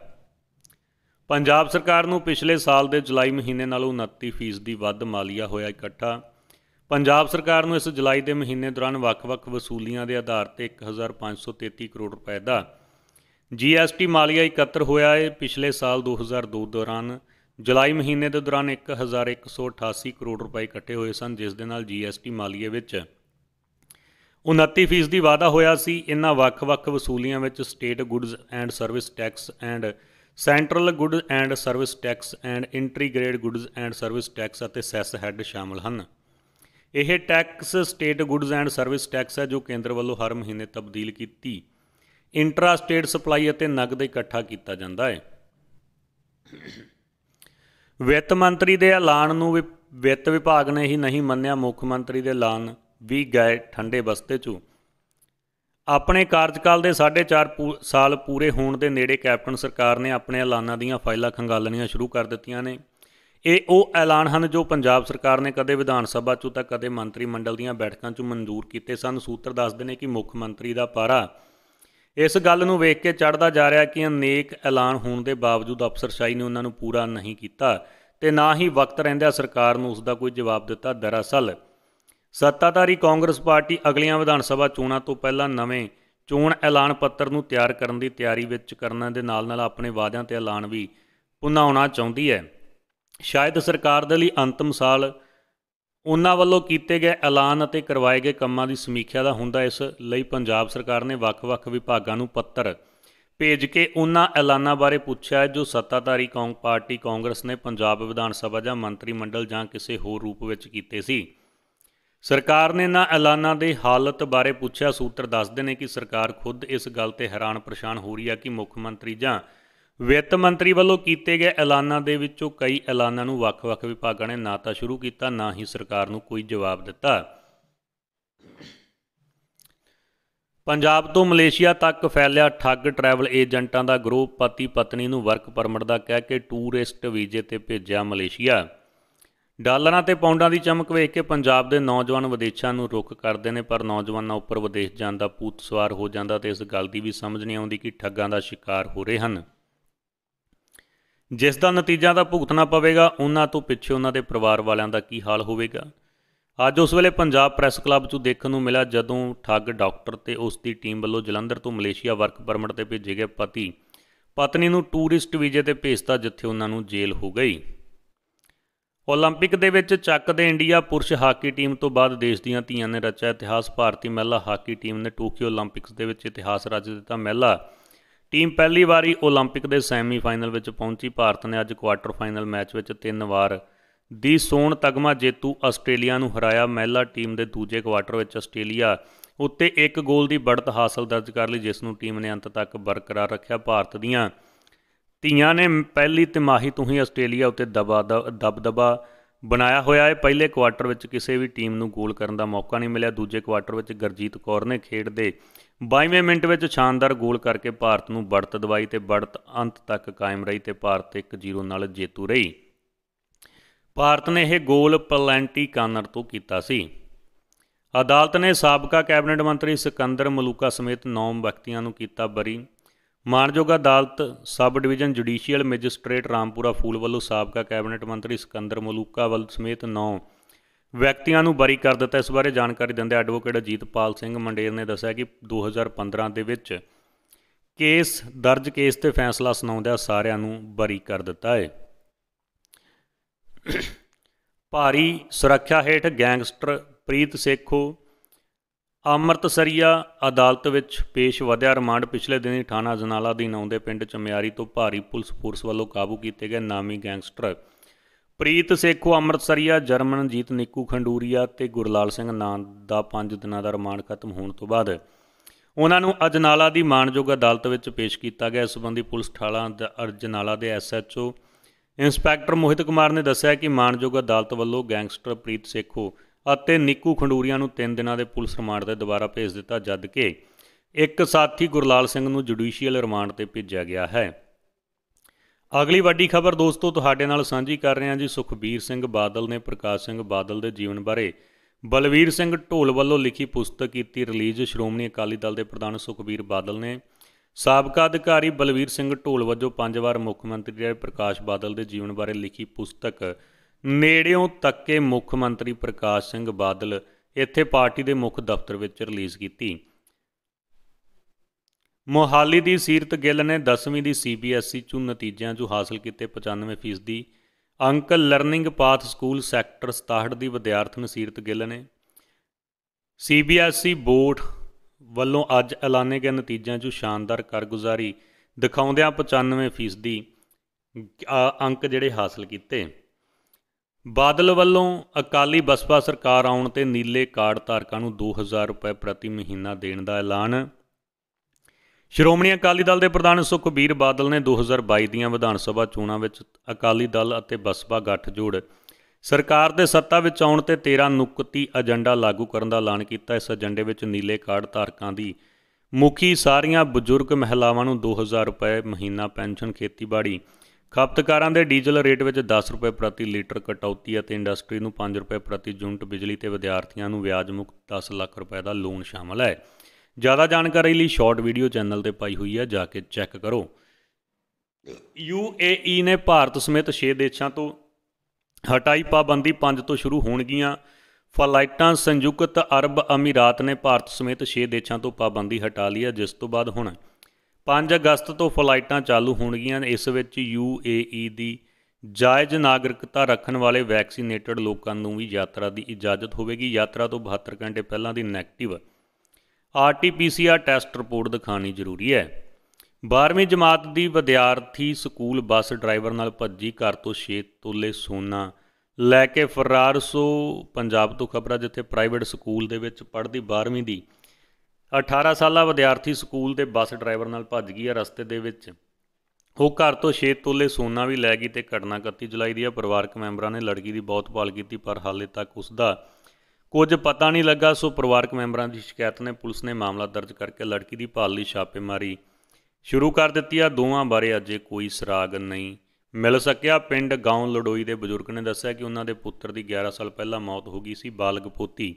ਪੰਜਾਬ ਸਰਕਾਰ ਨੂੰ ਪਿਛਲੇ ਸਾਲ ਦੇ ਜੁਲਾਈ ਮਹੀਨੇ ਨਾਲੋਂ 29% ਦੀ ਵੱਧ ਮਾਲੀਆ ਹੋਇਆ ਇਕੱਠਾ ਪੰਜਾਬ ਸਰਕਾਰ ਨੂੰ ਇਸ ਜੁਲਾਈ ਦੇ ਮਹੀਨੇ ਦੌਰਾਨ ਵੱਖ-ਵੱਖ ਵਸੂਲੀਆਂ ਦੇ ਆਧਾਰ ਤੇ 1533 ਕਰੋੜ ਰੁਪਏ ਦਾ ਜੀਐਸਟੀ ਮਾਲੀਆ ਇਕੱਤਰ ਹੋਇਆ ਹੈ ਪਿਛਲੇ ਸਾਲ 2002 ਦੌਰਾਨ ਜੁਲਾਈ ਮਹੀਨੇ ਦੇ ਦੌਰਾਨ 1188 ਕਰੋੜ ਰੁਪਏ ਇਕੱਠੇ ਹੋਏ ਸਨ ਜਿਸ ਦੇ ਨਾਲ ਜੀਐਸਟੀ ਮਾਲੀਏ ਵਿੱਚ 29% ਦੀ ਵਾਧਾ ਹੋਇਆ ਸੀ ਇਨ੍ਹਾਂ ਵੱਖ-ਵੱਖ ਵਸੂਲੀਆਂ ਵਿੱਚ state goods and service tax and central good and service tax and integrated goods and service tax ਅਤੇ ਸੈਸ ਹੈੱਡ ਸ਼ਾਮਲ ਹਨ ਇਹ tax state goods and service tax ਹੈ ਜੋ ਕੇਂਦਰ ਵੱਲੋਂ ਹਰ ਮਹੀਨੇ ਤਬਦੀਲ ਕੀਤੀ ਇੰਟਰਾ ਸਟੇਟ ਸਪਲਾਈ ਅਤੇ ਨਗਦ ਇਕੱਠਾ ਕੀਤਾ ਜਾਂਦਾ ਹੈ ਵਿੱਤ ਮੰਤਰੀ ਦੇ ਐਲਾਨ ਨੂੰ ਵਿੱਤ ਵਿਭਾਗ ਨੇ ਹੀ ਨਹੀਂ ਮੰਨਿਆ ਮੁੱਖ ਮੰਤਰੀ ਦੇ ਐਲਾਨ ਵੀ ਗਏ ਠੰਡੇ ਬਸਤੇ ਚੋਂ ਆਪਣੇ ਕਾਰਜਕਾਲ ਦੇ 4.5 ਸਾਲ ਪੂਰੇ ਹੋਣ ਦੇ ਨੇੜੇ ਕੈਪਟਨ ਸਰਕਾਰ ਨੇ ਆਪਣੇ ਐਲਾਨਾਂ ਦੀਆਂ ਫਾਈਲਾਂ ਖੰਗਾਲਣੀਆਂ ਸ਼ੁਰੂ ਕਰ ਦਿੱਤੀਆਂ ਨੇ ਇਹ ਉਹ ਐਲਾਨ ਹਨ ਜੋ ਪੰਜਾਬ ਸਰਕਾਰ ਨੇ ਕਦੇ ਵਿਧਾਨ ਸਭਾ ਚੋਂ ਤਾਂ ਕਦੇ ਮੰਤਰੀ ਮੰਡਲ ਦੀਆਂ ਬੈਠਕਾਂ ਚੋਂ ਮਨਜ਼ੂਰ ਕੀਤੇ ਸਨ ਸੂਤਰ ਦੱਸਦੇ ਨੇ ਕਿ ਮੁੱਖ ਮੰਤਰੀ ਦਾ ਪਾਰਾ ਇਸ ਗੱਲ ਨੂੰ ਵੇਖ ਕੇ ਚੜਦਾ ਜਾ ਰਿਹਾ ਕਿ ਅਨੇਕ ਐਲਾਨ ਹੋਣ ਦੇ ਬਾਵਜੂਦ ਅਫਸਰਸ਼ਾਹੀ ਨੇ ਉਹਨਾਂ ਨੂੰ ਪੂਰਾ ਨਹੀਂ ਕੀਤਾ ਤੇ ਨਾ ਹੀ ਵਕਤ ਰਹਿੰਦਾ ਸਰਕਾਰ ਨੂੰ ਉਸ ਦਾ ਕੋਈ ਜਵਾਬ ਦਿੱਤਾ ਦਰਅਸਲ ਸੱਤਾਧਾਰੀ ਕਾਂਗਰਸ ਪਾਰਟੀ ਅਗਲੀਆਂ ਵਿਧਾਨ ਸਭਾ ਚੋਣਾਂ ਤੋਂ ਪਹਿਲਾਂ ਨਵੇਂ ਚੋਣ ਐਲਾਨ ਪੱਤਰ ਨੂੰ ਤਿਆਰ ਕਰਨ ਦੀ ਤਿਆਰੀ ਵਿੱਚ ਕਰਨ ਦੇ ਨਾਲ-ਨਾਲ ਆਪਣੇ ਵਾਅਦਿਆਂ ਤੇ ਐਲਾਨ ਵੀ ਪੁਨਾਉਣਾ ਚਾਹੁੰਦੀ ਹੈ ਸ਼ਾਇਦ ਸਰਕਾਰ ਦੇ ਲਈ ਅੰਤਮ ਸਾਲ ਉਹਨਾਂ ਵੱਲੋਂ ਕੀਤੇ ਗਏ ਐਲਾਨ ਅਤੇ ਕਰਵਾਏ ਗਏ ਕੰਮਾਂ ਦੀ ਸਮੀਖਿਆ ਦਾ ਹੁੰਦਾ ਇਸ ਲਈ ਪੰਜਾਬ ਸਰਕਾਰ ਨੇ ਵੱਖ-ਵੱਖ ਵਿਭਾਗਾਂ ਨੂੰ ਪੱਤਰ ਭੇਜ ਕੇ ਉਹਨਾਂ ਐਲਾਨਾਂ ਬਾਰੇ ਪੁੱਛਿਆ ਜੋ ਸੱਤਾਧਾਰੀ ਕਾਂਗ ਪਾਰਟੀ ਕਾਂਗਰਸ ਨੇ ਪੰਜਾਬ ਵਿਧਾਨ ਸਭਾ ਜਾਂ ਮੰਤਰੀ ਮੰਡਲ ਜਾਂ ਕਿਸੇ ਹੋਰ ਰੂਪ ਵਿੱਚ ਕੀਤੇ ਸੀ ਸਰਕਾਰ ਨੇ ਨਾ ਐਲਾਨਾਂ ਦੇ ਹਾਲਤ ਬਾਰੇ ਪੁੱਛਿਆ ਸੂਤਰ ਦੱਸਦੇ ਨੇ ਕਿ ਸਰਕਾਰ ਖੁਦ ਇਸ ਗੱਲ ਤੇ ਹੈਰਾਨ ਪਰੇਸ਼ਾਨ ਹੋ ਰਹੀ ਹੈ ਕਿ ਮੁੱਖ ਮੰਤਰੀ ਜਾਂ ਵਿੱਤ ਮੰਤਰੀ ਵੱਲੋਂ ਕੀਤੇ ਗਏ ਐਲਾਨਾਂ ਦੇ ਵਿੱਚੋਂ ਕਈ ਐਲਾਨਾਂ ਨੂੰ ਵੱਖ-ਵੱਖ ਵਿਭਾਗਾਂ ਨੇ ਨਾ ਤਾਂ ਸ਼ੁਰੂ ਕੀਤਾ ਨਾ ਹੀ ਸਰਕਾਰ ਨੂੰ ਕੋਈ ਜਵਾਬ ਦਿੱਤਾ ਪੰਜਾਬ ਤੋਂ ਮਲੇਸ਼ੀਆ ਤੱਕ ਫੈਲਿਆ ਠੱਗ ਟਰੈਵਲ ਏਜੰਟਾਂ ਦਾ ਗਰੁੱਪ ਪਤੀ ਪਤਨੀ ਨੂੰ ਵਰਕ ਪਰਮਿਟ ਦਾ ਕਹਿ ਕੇ ਟੂਰਿਸਟ ਵੀਜ਼ੇ ਤੇ ਭੇਜਿਆ ਮਲੇਸ਼ੀਆ ਡਾਲਰਾਂ ਤੇ ਪਾਉਂਡਾਂ ਦੀ ਚਮਕ ਵੇਖ ਕੇ ਪੰਜਾਬ ਦੇ ਨੌਜਵਾਨ ਵਿਦੇਸ਼ਾਂ ਨੂੰ ਰੁਕ ਕਰਦੇ ਨੇ ਪਰ ਨੌਜਵਾਨਾਂ ਉੱਪਰ ਵਿਦੇਸ਼ ਜਾਣ ਦਾ ਪੂਤ ਸਵਾਰ ਹੋ ਜਾਂਦਾ ਤੇ ਇਸ ਗੱਲ ਦੀ ਵੀ ਸਮਝ ਨਹੀਂ ਆਉਂਦੀ ਕਿ ਠੱਗਾਂ ਦਾ ਸ਼ਿਕਾਰ ਹੋ ਰਹੇ ਹਨ ਜਿਸ ਦਾ ਨਤੀਜਾ ਦਾ ਭੁਗਤਣਾ ਪਵੇਗਾ ਉਹਨਾਂ ਤੋਂ ਪਿੱਛੇ ਉਹਨਾਂ ਦੇ ਪਰਿਵਾਰ ਵਾਲਿਆਂ ਦਾ ਕੀ ਹਾਲ ਹੋਵੇਗਾ ਅੱਜ ਉਸ ਵੇਲੇ ਪੰਜਾਬ ਪ੍ਰੈਸ ਕਲੱਬ 'ਚ ਦੇਖਣ ਨੂੰ ਮਿਲਿਆ ਜਦੋਂ ਠੱਗ ਡਾਕਟਰ ਤੇ ਉਸ ਦੀ ਟੀਮ ਵੱਲੋਂ ਜਲੰਧਰ ਤੋਂ ਮਲੇਸ਼ੀਆ ਵਰਕ ਪਰਮਿਟ ਤੇ ਭੇਜੇ ਗਏ ਪਤੀ ਪਤਨੀ ਨੂੰ ਟੂਰਿਸਟ ਵੀਜ਼ੇ ਤੇ ਭੇਜਤਾ ਜਿੱਥੇ ਉਹਨਾਂ ਨੂੰ ਜੇਲ੍ਹ ਹੋ ਗਈ 올림픽 ਦੇ ਵਿੱਚ ਚੱਕ ਦੇ ਇੰਡੀਆ ਪੁਰਸ਼ ਹਾਕੀ ਟੀਮ ਤੋਂ ਬਾਅਦ ਦੇਸ਼ ਦੀਆਂ ਧੀਆਂ ਨੇ ਰਚਿਆ ਇਤਿਹਾਸ ਭਾਰਤੀ ਮਹਿਲਾ ਹਾਕੀ ਟੀਮ ਨੇ ਟੋਕੀਓ 올림픽ਸ ਦੇ ਵਿੱਚ ਇਤਿਹਾਸ ਰਚ ਦਿੱਤਾ ਮਹਿਲਾ ਟੀਮ ਪਹਿਲੀ ਵਾਰੀ 올림픽 ਦੇ ਸੈਮੀਫਾਈਨਲ ਵਿੱਚ ਪਹੁੰਚੀ ਭਾਰਤ ਨੇ ਅੱਜ ਕੁਆਟਰ ਫਾਈਨਲ ਮੈਚ ਵਿੱਚ ਤਿੰਨ ਵਾਰ ਦੀ ਸੋਨ ਤਗਮਾ ਜੇਤੂ ਆਸਟ੍ਰੇਲੀਆ ਨੂੰ ਹਰਾਇਆ ਮਹਿਲਾ ਟੀਮ ਦੇ ਦੂਜੇ ਕੁਆਟਰ ਵਿੱਚ ਆਸਟ੍ਰੇਲੀਆ ਉੱਤੇ ਇੱਕ ਗੋਲ ਦੀ ਬੜਤ ਹਾਸਲ ਦਰਜ ਕਰ ਲਈ ਜਿਸ ਨੂੰ ਟੀਮ ਨੇ ਅੰਤ ਤੱਕ ਬਰਕਰਾਰ ਰੱਖਿਆ ਭਾਰਤ ਦੀਆਂ ਧੀਆਂ ਨੇ ਪਹਿਲੀ ਤਿਮਾਹੀ ਤੋਂ ਹੀ ਆਸਟ੍ਰੇਲੀਆ ਉੱਤੇ ਦਬਾ ਦਬਾ ਬਣਾਇਆ ਹੋਇਆ ਹੈ ਪਹਿਲੇ ਕੁਆਟਰ ਵਿੱਚ ਕਿਸੇ ਵੀ ਟੀਮ ਨੂੰ ਗੋਲ ਕਰਨ ਦਾ ਮੌਕਾ ਨਹੀਂ ਮਿਲਿਆ ਦੂਜੇ ਕੁਆਟਰ ਵਿੱਚ ਗਰਜੀਤ ਕੌਰ ਨੇ ਖੇਡ ਦੇ 22ਵੇਂ ਮਿੰਟ ਵਿੱਚ ਸ਼ਾਨਦਾਰ ਗੋਲ ਕਰਕੇ ਭਾਰਤ ਨੂੰ ਬੜਤ ਦਵਾਈ ਤੇ ਬੜਤ ਅੰਤ ਤੱਕ ਕਾਇਮ ਰਹੀ ਤੇ ਭਾਰਤ 1-0 ਨਾਲ ਜੇਤੂ ਰਹੀ ਭਾਰਤ ਨੇ ਇਹ ਗੋਲ ਪਲੈਂਟੀ ਕਾਨਰ ਤੋਂ ਕੀਤਾ ਸੀ ਅਦਾਲਤ ਨੇ ਸਾਬਕਾ ਕੈਬਨਿਟ ਮੰਤਰੀ ਸਿਕੰਦਰ ਮਲੂਕਾ ਸਮੇਤ 9 ਵਿਅਕਤੀਆਂ ਨੂੰ ਕੀਤਾ ਬਰੀ ਮਾਨਯੋਗ ਅਦਾਲਤ sub division judicial magistrate Rampura Phul ਵੱਲੋਂ ਸਾਬਕਾ ਕੈਬਨਿਟ ਮੰਤਰੀ ਸਿਕੰਦਰ ਮਲੂਕਾ ਵੱਲ ਸਮੇਤ 9 ਵਿਅਕਤੀਆਂ ਨੂੰ ਬਰੀ ਕਰ ਦਿੱਤਾ ਇਸ ਬਾਰੇ ਜਾਣਕਾਰੀ ਦਿੰਦੇ ਐਡਵੋਕੇਟ ਅਜੀਤਪਾਲ ਸਿੰਘ ਮੰਡੇਰ ਨੇ ਦੱਸਿਆ ਕਿ 2015 ਦੇ ਵਿੱਚ ਕੇਸ ਦਰਜ ਕੇਸ ਤੇ ਫੈਸਲਾ ਸੁਣਾਉਂਦਿਆਂ ਸਾਰਿਆਂ ਨੂੰ ਬਰੀ ਕਰ ਦਿੱਤਾ ਹੈ ਭਾਰੀ ਸੁਰੱਖਿਆ ਹੇਠ ਗੈਂਗਸਟਰ ਪ੍ਰੀਤ ਸੇਖੋ ਅੰਮ੍ਰਿਤਸਰੀਆ ਅਦਾਲਤ ਵਿੱਚ ਪੇਸ਼ ਵਧਿਆ ਰਿਮਾਂਡ ਪਿਛਲੇ ਦਿਨੀ ਥਾਣਾ ਜਨਾਲਾ ਦੀ ਨੌਂਦੇ ਪਿੰਡ ਚਮਿਆਰੀ ਤੋਂ ਭਾਰੀ ਪੁਲਿਸ ਫੋਰਸ ਵੱਲੋਂ ਕਾਬੂ ਕੀਤੇ ਗਏ ਨਾਮੀ ਗੈਂਗਸਟਰ ਪ੍ਰੀਤ ਸੇਖੋ ਅੰਮ੍ਰਿਤਸਰੀਆ ਜਰਮਨ ਜੀਤ ਨਿੱਕੂ ਖੰਡੂਰੀਆ ਤੇ ਗੁਰਲਾਲ ਸਿੰਘ ਨਾਂ ਦਾ 5 ਦਿਨਾਂ ਦਾ ਰਿਮਾਂਡ ਖਤਮ ਹੋਣ ਤੋਂ ਬਾਅਦ ਉਹਨਾਂ ਨੂੰ ਅਜਨਾਲਾ ਦੀ ਮਾਨਯੋਗ ਅਦਾਲਤ ਵਿੱਚ ਪੇਸ਼ ਕੀਤਾ ਗਿਆ ਇਸ ਸੰਬੰਧੀ ਪੁਲਿਸ ਥਾਣਾ ਅਜਨਾਲਾ ਦੇ ਐਸਐਚਓ ਇੰਸਪੈਕਟਰ ਮੋਹਿਤ ਕੁਮਾਰ ਨੇ ਦੱਸਿਆ ਕਿ ਮਾਨਯੋਗ ਅਦਾਲਤ ਵੱਲੋਂ ਗੈਂਗਸਟਰ ਪ੍ਰੀਤ ਸੇਖੋ ਅਤੇ ਨਿੱਕੂ ਖੰਡੂਰੀਆ ਨੂੰ 3 ਦਿਨਾਂ ਦੇ ਪੁਲਿਸ ਰਿਮਾਂਡ ਤੇ ਦੁਬਾਰਾ ਭੇਜ ਦਿੱਤਾ ਜਦ ਕਿ ਇੱਕ ਸਾਥੀ ਗੁਰਲਾਲ ਸਿੰਘ ਨੂੰ ਜੁਡੀਸ਼ੀਅਲ ਰਿਮਾਂਡ ਤੇ ਭੇਜਿਆ ਗਿਆ ਹੈ ਅਗਲੀ ਵੱਡੀ ਖਬਰ ਦੋਸਤੋ ਤੁਹਾਡੇ ਨਾਲ ਸਾਂਝੀ ਕਰ ਰਹੇ ਹਾਂ ਜੀ ਸੁਖਬੀਰ ਸਿੰਘ ਬਾਦਲ ਨੇ ਪ੍ਰਕਾਸ਼ ਸਿੰਘ ਬਾਦਲ ਦੇ ਜੀਵਨ ਬਾਰੇ ਬਲਵੀਰ ਸਿੰਘ ਢੋਲ ਵੱਲੋਂ ਲਿਖੀ ਪੁਸਤਕ ਕੀਤੀ ਰਿਲੀਜ਼ ਸ਼੍ਰੋਮਣੀ ਅਕਾਲੀ ਦਲ ਦੇ ਪ੍ਰਧਾਨ ਸੁਖਬੀਰ ਬਾਦਲ ਨੇ ਸਾਬਕਾ ਅਧਿਕਾਰੀ ਬਲਵੀਰ ਸਿੰਘ ਢੋਲ ਵੱਜੋਂ ਪੰਜ ਵਾਰ ਮੁੱਖ ਮੰਤਰੀ ਰਹੇ ਪ੍ਰਕਾਸ਼ ਬਾਦਲ ਦੇ ਜੀਵਨ ਬਾਰੇ ਲਿਖੀ ਪੁਸਤਕ ਨੇੜਿਓਂ ਤੱਕੇ ਮੁੱਖ ਮੰਤਰੀ ਪ੍ਰਕਾਸ਼ ਸਿੰਘ ਬਾਦਲ ਇੱਥੇ ਪਾਰਟੀ ਦੇ ਮੁੱਖ ਦਫ਼ਤਰ ਵਿੱਚ ਰਿਲੀਜ਼ ਕੀਤੀ ਮੋਹਾਲੀ ਦੀ ਸੀਰਤ ਗਿੱਲ ਨੇ 10ਵੀਂ ਦੀ ਸੀਬੀਐਸਈ ਚੋਂ ਨਤੀਜਿਆਂ ਚੋਂ ਹਾਸਲ ਕੀਤੇ 95% ਦੀ ਅੰਕ ਲਰਨਿੰਗ ਪਾਥ ਸਕੂਲ ਸੈਕਟਰ 67 ਦੀ ਵਿਦਿਆਰਥਣ ਸੀਰਤ ਗਿੱਲ ਨੇ ਸੀਬੀਐਸਈ ਬੋਰਡ ਵੱਲੋਂ ਅੱਜ ਐਲਾਨੇ ਗਏ ਨਤੀਜਿਆਂ 'ਚ ਸ਼ਾਨਦਾਰ ਕਾਰਗੁਜ਼ਾਰੀ ਦਿਖਾਉਂਦਿਆਂ 95% ਦੀ ਅੰਕ ਜਿਹੜੇ ਹਾਸਲ ਕੀਤੇ ਬਾਦਲ ਵੱਲੋਂ ਅਕਾਲੀ ਬਸਪਾ ਸਰਕਾਰ ਆਉਣ ਤੇ ਨੀਲੇ ਕਾਰਡ ਧਾਰਕਾਂ ਨੂੰ 2000 ਰੁਪਏ ਪ੍ਰਤੀ ਮਹੀਨਾ ਦੇਣ ਦਾ ਐਲਾਨ ਸ਼੍ਰੋਮਣੀ ਅਕਾਲੀ ਦਲ ਦੇ ਪ੍ਰਧਾਨ ਸੁਖਬੀਰ ਬਾਦਲ ਨੇ 2022 ਦੀਆਂ ਵਿਧਾਨ ਸਭਾ ਚੋਣਾਂ ਵਿੱਚ ਅਕਾਲੀ ਦਲ ਅਤੇ ਬਸਪਾ ਗੱਠਜੋੜ ਸਰਕਾਰ ਦੇ ਸੱਤਾ ਵਿੱਚ ਆਉਣ ਤੇ 13 ਨੁਕਤੀ ਏਜੰਡਾ ਲਾਗੂ ਕਰਨ ਦਾ ਐਲਾਨ ਕੀਤਾ ਇਸ ਏਜੰਡੇ ਵਿੱਚ ਨੀਲੇ ਕਾਰਡ ਧਾਰਕਾਂ ਦੀ ਮੁਖੀ ਸਾਰੀਆਂ ਬਜ਼ੁਰਗ ਮਹਿਲਾਵਾਂ ਨੂੰ 2000 ਰੁਪਏ ਮਹੀਨਾ ਪੈਨਸ਼ਨ ਖੇਤੀਬਾੜੀ ਖਪਤਕਾਰਾਂ ਦੇ ਡੀਜ਼ਲ ਰੇਟ ਵਿੱਚ 10 ਰੁਪਏ ਪ੍ਰਤੀ ਲੀਟਰ ਕਟੌਤੀ ਅਤੇ ਇੰਡਸਟਰੀ ਨੂੰ 5 ਰੁਪਏ ਪ੍ਰਤੀ ਯੂਨਿਟ ਬਿਜਲੀ ਤੇ ਵਿਦਿਆਰਥੀਆਂ ਨੂੰ ਵਿਆਜ ਮੁਕਤ 10 ਲੱਖ ਰੁਪਏ ਦਾ ਲੋਨ ਸ਼ਾਮਲ ਹੈ ਜ਼ਿਆਦਾ ਜਾਣਕਾਰੀ ਲਈ ਸ਼ਾਰਟ ਵੀਡੀਓ ਚੈਨਲ ਤੇ ਪਾਈ ਹੋਈ ਹੈ ਜਾ ਕੇ ਚੈੱਕ ਕਰੋ ਯੂਏਈ ਨੇ ਭਾਰਤ ਸਮੇਤ 6 ਦੇਸ਼ਾਂ ਤੋਂ ਹਟਾਈ ਪਾਬੰਦੀ 5 ਤੋਂ ਸ਼ੁਰੂ ਹੋਣਗੀਆਂ ਫਲਾਈਟਾਂ ਸੰਯੁਕਤ ਅਰਬ ਅਮੀਰਾਤ ਨੇ ਭਾਰਤ ਸਮੇਤ 6 ਦੇਸ਼ਾਂ ਤੋਂ ਪਾਬੰਦੀ ਹਟਾ ਲਈ ਹੈ ਜਿਸ ਤੋਂ ਬਾਅਦ ਹੁਣ 5 ਅਗਸਤ ਤੋਂ ਫਲਾਈਟਾਂ ਚਾਲੂ ਹੋਣਗੀਆਂ ਇਸ ਵਿੱਚ ਯੂਏਈ ਦੀ ਜਾਇਜ਼ ਨਾਗਰਿਕਤਾ ਰੱਖਣ ਵਾਲੇ ਵੈਕਸੀਨੇਟਡ ਲੋਕਾਂ ਨੂੰ ਵੀ ਯਾਤਰਾ ਦੀ ਇਜਾਜ਼ਤ ਹੋਵੇਗੀ ਯਾਤਰਾ ਤੋਂ 72 ਘੰਟੇ ਪਹਿਲਾਂ ਦੀ ਨੈਗੇਟਿਵ ਆਰਟੀਪੀਸੀਆਰ ਟੈਸਟ ਰਿਪੋਰਟ ਦਿਖਾਣੀ ਜ਼ਰੂਰੀ ਹੈ 12ਵੀਂ ਜਮਾਤ ਦੀ ਵਿਦਿਆਰਥੀ ਸਕੂਲ ਬੱਸ ਡਰਾਈਵਰ ਨਾਲ ਭੱਜੀ ਘਰ ਤੋਂ 6 ਤੋਲੇ ਸੋਨਾ ਲੈ ਕੇ ਫਰਾਰ ਸੋ ਪੰਜਾਬ ਤੋਂ ਖਬਰਾਂ ਜਿੱਥੇ ਪ੍ਰਾਈਵੇਟ ਸਕੂਲ ਦੇ ਵਿੱਚ ਪੜ੍ਹਦੀ 12ਵੀਂ ਦੀ 18 ਸਾਲਾ ਵਿਦਿਆਰਥੀ ਸਕੂਲ ਦੇ ਬੱਸ ਡਰਾਈਵਰ ਨਾਲ ਭੱਜ ਗਈ ਹੈ ਰਸਤੇ ਦੇ ਵਿੱਚ ਉਹ ਘਰ ਤੋਂ 6 ਤੋਲੇ ਸੋਨਾ ਵੀ ਲੈ ਗਈ ਤੇ ਘਟਨਾ 31 ਜੁਲਾਈ ਦੀ ਆ ਪਰਿਵਾਰਕ ਮੈਂਬਰਾਂ ਨੇ ਲੜਕੀ ਦੀ ਬਹੁਤ ਭਾਲ ਕੀਤੀ ਪਰ ਹਾਲੇ ਤੱਕ ਉਸ ਦਾ ਕੁਝ ਪਤਾ ਨਹੀਂ ਲੱਗਾ ਸੋ ਪਰਿਵਾਰਕ ਮੈਂਬਰਾਂ ਦੀ ਸ਼ਿਕਾਇਤ ਨੇ ਪੁਲਿਸ ਨੇ ਮਾਮਲਾ ਦਰਜ ਕਰਕੇ ਲੜਕੀ ਦੀ ਭਾਲ ਲਈ ਛਾਪੇਮਾਰੀ ਸ਼ੁਰੂ ਕਰ ਦਿੱਤੀ ਆ ਦੋਵਾਂ ਬਾਰੇ ਅਜੇ ਕੋਈ ਸਰਾਗ ਨਹੀਂ ਮਿਲ ਸਕਿਆ ਪਿੰਡ ਗਾਉਂ ਲੜੋਈ ਦੇ ਬਜ਼ੁਰਗ ਨੇ ਦੱਸਿਆ ਕਿ ਉਹਨਾਂ ਦੇ ਪੁੱਤਰ ਦੀ 11 ਸਾਲ ਪਹਿਲਾਂ ਮੌਤ ਹੋ ਗਈ ਸੀ ਬਾਲਗ ਪੋਤੀ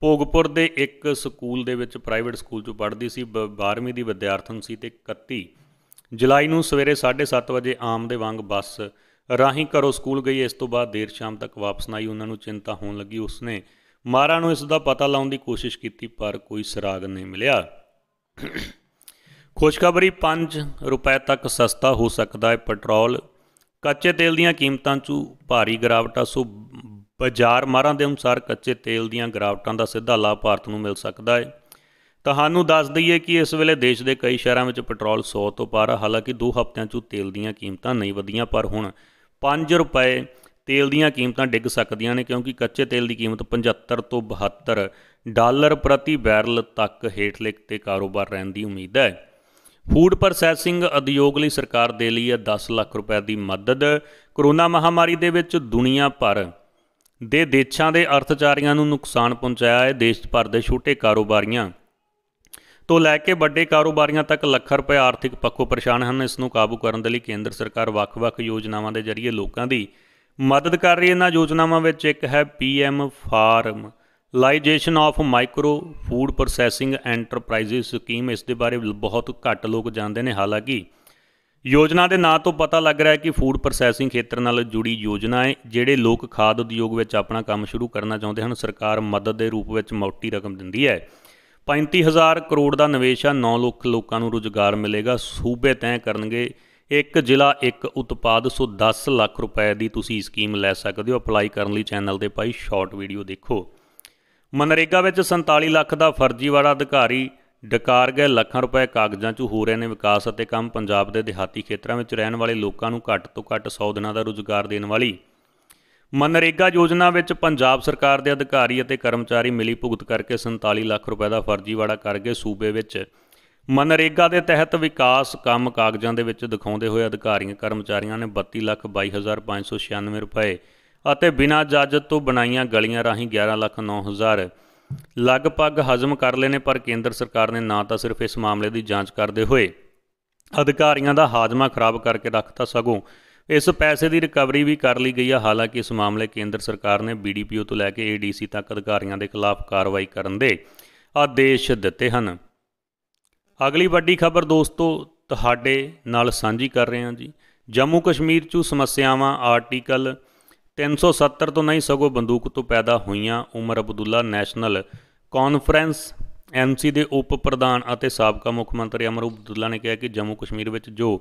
ਭੋਗਪੁਰ ਦੇ ਇੱਕ ਸਕੂਲ ਦੇ ਵਿੱਚ ਪ੍ਰਾਈਵੇਟ ਸਕੂਲ 'ਚ ਪੜ੍ਹਦੀ ਸੀ 12ਵੀਂ ਦੀ ਵਿਦਿਆਰਥਣ ਸੀ ਤੇ 31 ਜੁਲਾਈ ਨੂੰ ਸਵੇਰੇ 7:30 ਵਜੇ ਆਮ ਦੇ ਵਾਂਗ ਬੱਸ ਰਾਹੀਂ ਘਰੋਂ ਸਕੂਲ ਗਈ ਇਸ ਤੋਂ ਬਾਅਦ ਦੇਰ ਸ਼ਾਮ ਤੱਕ ਵਾਪਸ ਨਾ ਆਈ ਉਹਨਾਂ ਨੂੰ ਚਿੰਤਾ ਹੋਣ ਲੱਗੀ ਉਸਨੇ ਮਾਰਾ ਨੂੰ ਇਸ ਦਾ ਪਤਾ ਲਾਉਣ ਦੀ ਕੋਸ਼ਿਸ਼ ਕੀਤੀ ਪਰ ਕੋਈ ਸਰਾਗ ਨਹੀਂ ਮਿਲਿਆ ਖੁਸ਼ਖਬਰੀ 5 ਰੁਪਏ ਤੱਕ ਸਸਤਾ ਹੋ ਸਕਦਾ ਹੈ ਪੈਟਰੋਲ ਕੱਚੇ ਤੇਲ ਦੀਆਂ ਕੀਮਤਾਂ 'ਚ ਭਾਰੀ ਗਰਾਵਟਾ ਸੋ ਬਾਜ਼ਾਰ ਮਾਰਾਂ ਦੇ ਅਨੁਸਾਰ ਕੱਚੇ ਤੇਲ ਦੀਆਂ ਗਿਰਾਵਟਾਂ ਦਾ ਸਿੱਧਾ ਲਾਭ ਭਾਰਤ ਨੂੰ ਮਿਲ ਸਕਦਾ ਹੈ ਤੁਹਾਨੂੰ ਦੱਸ ਦਈਏ ਕਿ ਇਸ ਵੇਲੇ ਦੇਸ਼ ਦੇ ਕਈ ਸ਼ਹਿਰਾਂ ਵਿੱਚ ਪੈਟਰੋਲ 100 ਤੋਂ ਪਾਰ ਹਾਲਾਂਕਿ 2 ਹਫ਼ਤਿਆਂ 'ਚ ਤੇਲ ਦੀਆਂ ਕੀਮਤਾਂ ਨਹੀਂ ਵਧੀਆਂ ਪਰ ਹੁਣ 5 ਰੁਪਏ ਤੇਲ ਦੀਆਂ ਕੀਮਤਾਂ ਡਿੱਗ ਸਕਦੀਆਂ ਨੇ ਕਿਉਂਕਿ ਕੱਚੇ ਤੇਲ ਦੀ ਕੀਮਤ 75 ਤੋਂ 72 ਡਾਲਰ ਪ੍ਰਤੀ ਬੈਰਲ ਤੱਕ ਲਿਖ ਤੇ ਕਾਰੋਬਾਰ ਰਹਿਣ ਦੀ ਉਮੀਦ ਹੈ ਫੂਡ ਪ੍ਰੋਸੈਸਿੰਗ ਉਦਯੋਗ ਲਈ ਸਰਕਾਰ ਦੇ ਲਈ ਹੈ 10 ਲੱਖ ਰੁਪਏ ਦੀ ਮਦਦ ਕਰੋਨਾ ਮਹਾਮਾਰੀ ਦੇ ਵਿੱਚ ਦੁਨੀਆ ਭਰ ਦੇ ਦੇਸ਼ਾਂ ਦੇ ਅਰਥਚਾਰੀਆਂ ਨੂੰ ਨੁਕਸਾਨ ਪਹੁੰਚਾਇਆ ਹੈ ਦੇਸ਼ ਭਰ ਦੇ ਛੋਟੇ ਕਾਰੋਬਾਰੀਆਂ ਤੋਂ ਲੈ ਕੇ ਵੱਡੇ ਕਾਰੋਬਾਰੀਆਂ ਤੱਕ ਲੱਖ ਰੁਪਏ ਆਰਥਿਕ ਪੱਖੋਂ ਪਰੇਸ਼ਾਨ ਹਨ ਇਸ ਨੂੰ ਕਾਬੂ ਕਰਨ ਦੇ ਲਈ ਕੇਂਦਰ ਸਰਕਾਰ ਵੱਖ-ਵੱਖ ਯੋਜਨਾਵਾਂ ਦੇ ਜ਼ਰੀਏ ਲੋਕਾਂ ਦੀ ਮਦਦ ਕਰ ਰਹੀ ਇਹਨਾਂ ਯੋਜਨਾਵਾਂ ਵਿੱਚ ਇੱਕ ਹੈ PM formalisation of micro food processing enterprises scheme ਇਸ ਦੇ ਬਾਰੇ ਬਹੁਤ ਘੱਟ ਲੋਕ ਜਾਣਦੇ ਨੇ ਹਾਲਾਂਕਿ ਯੋਜਨਾ ਦੇ ਨਾਂ ਤੋਂ ਪਤਾ ਲੱਗ ਰਿਹਾ ਹੈ ਕਿ ਫੂਡ ਪ੍ਰੋਸੈਸਿੰਗ ਖੇਤਰ ਨਾਲ ਜੁੜੀ ਯੋਜਨਾ ਹੈ ਜਿਹੜੇ ਲੋਕ ਖਾਦ ਉਦਯੋਗ ਵਿੱਚ ਆਪਣਾ ਕੰਮ ਸ਼ੁਰੂ ਕਰਨਾ ਚਾਹੁੰਦੇ ਹਨ ਸਰਕਾਰ ਮਦਦ ਦੇ ਰੂਪ ਵਿੱਚ ਮੋਟੀ ਰਕਮ ਦਿੰਦੀ ਹੈ 35000 ਕਰੋੜ ਦਾ ਨਿਵੇਸ਼ ਆ 9 ਲੱਖ ਲੋਕਾਂ ਨੂੰ ਰੋਜ਼ਗਾਰ ਮਿਲੇਗਾ ਸੂਬੇ ਤੈਅ ਕਰਨਗੇ ਇੱਕ ਜ਼ਿਲ੍ਹਾ ਇੱਕ ਉਤਪਾਦ ਸੋ 10 ਲੱਖ ਰੁਪਏ ਦੀ ਤੁਸੀਂ ਸਕੀਮ ਲੈ ਸਕਦੇ ਹੋ ਅਪਲਾਈ ਕਰਨ ਲਈ ਚੈਨਲ ਤੇ ਪਾਈ ਸ਼ਾਰਟ ਵੀਡੀਓ ਦੇਖੋ ਮਨਰੇਗਾ ਵਿੱਚ 47 ਲੱਖ ਦਾ ਫਰਜ਼ੀਵਾੜਾ ਅਧਿਕਾਰੀ ਡਕਾਰ ਗਏ ਲੱਖਾਂ ਰੁਪਏ ਕਾਗਜ਼ਾਂ 'ਚ ਹੋ ਰਹੇ ਨੇ ਵਿਕਾਸ ਅਤੇ ਕੰਮ ਪੰਜਾਬ ਦੇ ਦਿਹਾਤੀ ਖੇਤਰਾਂ ਵਿੱਚ ਰਹਿਣ ਵਾਲੇ ਲੋਕਾਂ ਨੂੰ ਘੱਟ ਤੋਂ ਘੱਟ 100 ਦਿਨਾਂ ਦਾ ਰੁਜ਼ਗਾਰ ਦੇਣ ਵਾਲੀ ਮਨਰੇਗਾ ਯੋਜਨਾ ਵਿੱਚ ਪੰਜਾਬ ਸਰਕਾਰ ਦੇ ਅਧਿਕਾਰੀ ਅਤੇ ਕਰਮਚਾਰੀ ਮਿਲੀ ਭੁਗਤ ਕਰਕੇ 47 ਲੱਖ ਰੁਪਏ ਦਾ ਫਰਜ਼ੀਵਾੜਾ ਕਰ ਸੂਬੇ ਵਿੱਚ ਮਨਰੇਗਾ ਦੇ ਤਹਿਤ ਵਿਕਾਸ ਕੰਮ ਕਾਗਜ਼ਾਂ ਦੇ ਵਿੱਚ ਦਿਖਾਉਂਦੇ ਹੋਏ ਅਧਿਕਾਰੀਆਂ ਕਰਮਚਾਰੀਆਂ ਨੇ 32 ਲੱਖ 22596 ਰੁਪਏ ਅਤੇ ਬਿਨਾਂ ਜਾਜਤ ਤੋਂ ਬਣਾਈਆਂ ਗਲੀਆਂ ਰਾਹੀਂ 11 ਲੱਖ 9000 ਲਗਭਗ ਹਜ਼ਮ ਕਰ ਲਏ ਨੇ ਪਰ ਕੇਂਦਰ ਸਰਕਾਰ ਨੇ ਨਾ ਤਾਂ ਸਿਰਫ ਇਸ ਮਾਮਲੇ ਦੀ ਜਾਂਚ ਕਰਦੇ ਹੋਏ ਅਧਿਕਾਰੀਆਂ ਦਾ ਹਾਜ਼ਮਾ ਖਰਾਬ ਕਰਕੇ ਰੱਖਤਾ ਸਗੋਂ ਇਸ ਪੈਸੇ ਦੀ ਰਿਕਵਰੀ ਵੀ ਕਰ ਲਈ ਗਈ ਹੈ ਹਾਲਾਂਕਿ ਇਸ ਮਾਮਲੇ ਕੇਂਦਰ ਸਰਕਾਰ ਨੇ ਬੀਡੀਪੀਓ ਤੋਂ ਲੈ ਕੇ ਏਡੀਸੀ ਤੱਕ ਅਧਿਕਾਰੀਆਂ ਦੇ ਖਿਲਾਫ ਕਾਰਵਾਈ ਕਰਨ ਦੇ ਆਦੇਸ਼ ਦਿੱਤੇ ਹਨ ਅਗਲੀ ਵੱਡੀ ਖਬਰ ਦੋਸਤੋ ਤੁਹਾਡੇ ਨਾਲ ਸਾਂਝੀ ਕਰ ਰਹੇ ਹਾਂ ਜੀ ਜੰਮੂ ਕਸ਼ਮੀਰ 'ਚ ਸਮੱਸਿਆਵਾਂ ਆਰਟੀਕਲ 370 ਤੋਂ ਨਹੀਂ ਸਗੋ ਬੰਦੂਕ ਤੋਂ ਪੈਦਾ ਹੋਈਆਂ ਉਮਰ ਅਬਦੁੱਲਾ ਨੈਸ਼ਨਲ ਕਾਨਫਰੰਸ ਐਮਸੀ ਦੇ ਉਪ ਪ੍ਰਧਾਨ ਅਤੇ ਸਾਬਕਾ ਮੁੱਖ ਮੰਤਰੀ ਅਮਰ ਅਬਦੁੱਲਾ ਨੇ ਕਿਹਾ ਕਿ ਜੰਮੂ ਕਸ਼ਮੀਰ ਵਿੱਚ ਜੋ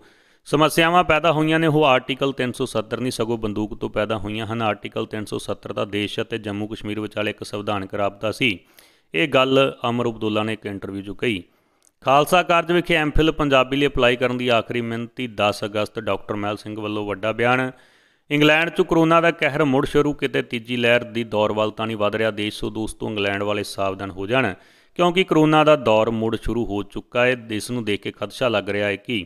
ਸਮੱਸਿਆਵਾਂ ਪੈਦਾ ਹੋਈਆਂ ਨੇ ਉਹ ਆਰਟੀਕਲ 370 ਨਹੀਂ ਸਗੋ ਬੰਦੂਕ ਤੋਂ ਪੈਦਾ ਹੋਈਆਂ ਹਨ ਆਰਟੀਕਲ 370 ਦਾ ਦੇਸ਼ ਅਤੇ ਜੰਮੂ ਕਸ਼ਮੀਰ ਵਿਚਾਲੇ ਇੱਕ ਸੰਵਿਧਾਨਕ ਰਾਬਤਾ ਸੀ ਇਹ ਗੱਲ ਅਮਰ ਅਬਦੁੱਲਾ ਨੇ ਇੱਕ ਇੰਟਰਵਿਊ 'ਚ ਕਹੀ ਖਾਲਸਾ ਕਾਰਜ ਵਿਖੇ ਐਮਫਿਲ ਪੰਜਾਬੀ ਲਈ ਅਪਲਾਈ ਕਰਨ ਦੀ ਆਖਰੀ ਮਿੰਤੀ 10 ਅਗਸਤ ਡਾਕਟਰ ਮਹਿਲ ਸਿੰਘ ਵੱਲੋਂ ਵੱਡਾ ਬਿਆਨ ਇੰਗਲੈਂਡ 'ਚ ਕਰੋਨਾ ਦਾ ਕਹਿਰ ਮੁੜ ਸ਼ੁਰੂ ਕਿਤੇ ਤੀਜੀ ਲਹਿਰ ਦੀ ਦੌਰ ਵੱਲ ਤਾਂ ਨਹੀਂ ਵਧ ਰਿਹਾ ਦੇਸ਼ ਤੋਂ ਦੋਸਤੋ ਇੰਗਲੈਂਡ ਵਾਲੇ ਸਾਵਧਾਨ ਹੋ ਜਾਣ ਕਿਉਂਕਿ ਕਰੋਨਾ ਦਾ ਦੌਰ ਮੁੜ ਸ਼ੁਰੂ ਹੋ ਚੁੱਕਾ ਹੈ ਇਸ ਨੂੰ ਦੇਖ ਕੇ ਖਦਸ਼ਾ ਲੱਗ ਰਿਹਾ ਹੈ ਕਿ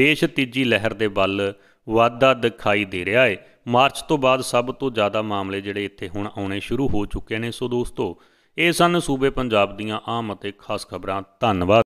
ਦੇਸ਼ ਤੀਜੀ ਲਹਿਰ ਦੇ ਵੱਲ ਵਾਧਾ ਦਿਖਾਈ ਦੇ ਰਿਹਾ ਹੈ ਮਾਰਚ ਤੋਂ ਬਾਅਦ ਸਭ ਤੋਂ ਜ਼ਿਆਦਾ ਮਾਮਲੇ ਜਿਹੜੇ ਇੱਥੇ ਹੁਣ ਆਉਣੇ ਸ਼ੁਰੂ ਹੋ ਚੁੱਕੇ ਨੇ ਸੋ ਦੋਸਤੋ ਇਹ ਸਨ ਸੂਬੇ ਪੰਜਾਬ ਦੀਆਂ ਆਮ ਅਤੇ ਖਾਸ ਖਬਰਾਂ ਧੰਨਵਾਦ